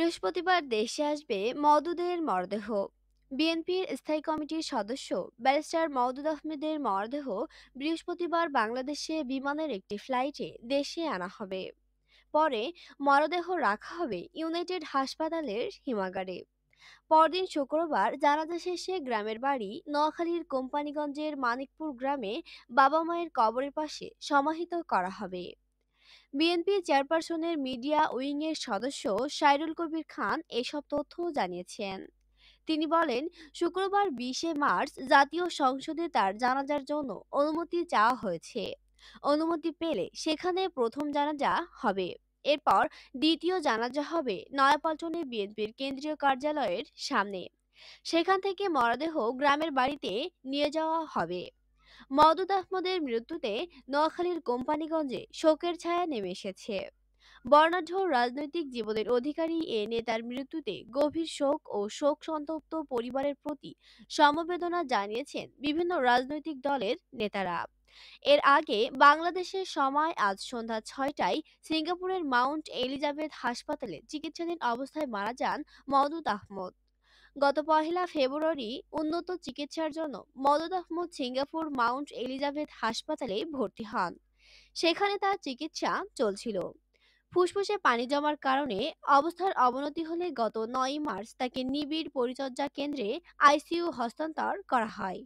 বৃহস্পতিবার দেশে আসবে মওদুদের মরদেহ বিএনপির স্থায়ী কমিটির সদস্য ব্যারিস্টার মওদুদ আহমেদের মরদেহ বৃহস্পতিবার বাংলাদেশে বিমানের একটি ফ্লাইটে দেশে আনা হবে পরে মরদেহ রাখা হবে ইউনাইটেড হাসপাতালের হিমাগারে পরদিন শুক্রবার জানাজা শেষে গ্রামের বাড়ি নোয়াখালীর কোম্পানিগঞ্জের মানিকপুর গ্রামে বাবা মায়ের কবরের পাশে সমাহিত করা হবে বিএনপি চেয়ারপারসনের মিডিয়া উইংয়ের সদস্য সাইরুল কবির খান এসব তথ্য জানিয়েছেন তিনি বলেন শুক্রবার বিশে মার্চ জাতীয় সংসদে তার জানাজার জন্য অনুমতি চাওয়া হয়েছে অনুমতি পেলে সেখানে প্রথম জানাজা হবে এরপর দ্বিতীয় জানাজা হবে নয়াপল্টনে বিএনপির কেন্দ্রীয় কার্যালয়ের সামনে সেখান থেকে মরদেহ গ্রামের বাড়িতে নিয়ে যাওয়া হবে মদুদ আহমদের মৃত্যুতে নোয়াখালীর কোম্পানিগঞ্জে শোকের ছায়া নেমে এসেছে বর্ণাঢ্য রাজনৈতিক জীবনের অধিকারী এ নেতার মৃত্যুতে গভীর শোক ও শোক সন্তপ্ত পরিবারের প্রতি সমবেদনা জানিয়েছেন বিভিন্ন রাজনৈতিক দলের নেতারা এর আগে বাংলাদেশের সময় আজ সন্ধ্যা ছয়টায় সিঙ্গাপুরের মাউন্ট এলিজাবেথ হাসপাতালে চিকিৎসাধীন অবস্থায় মারা যান মদুদ আহমদ গত পহেলা ফেব্রুয়ারি উন্নত চিকিৎসার জন্য মদত আহমদ সিঙ্গাপুর মাউন্ট এলিজাবেথ হাসপাতালে ভর্তি হন সেখানে তার চিকিৎসা চলছিল ফুসফুসে পানি জমার কারণে অবস্থার অবনতি হলে গত নয় মার্চ তাকে নিবিড় পরিচর্যা কেন্দ্রে আইসিইউ হস্তান্তর করা হয়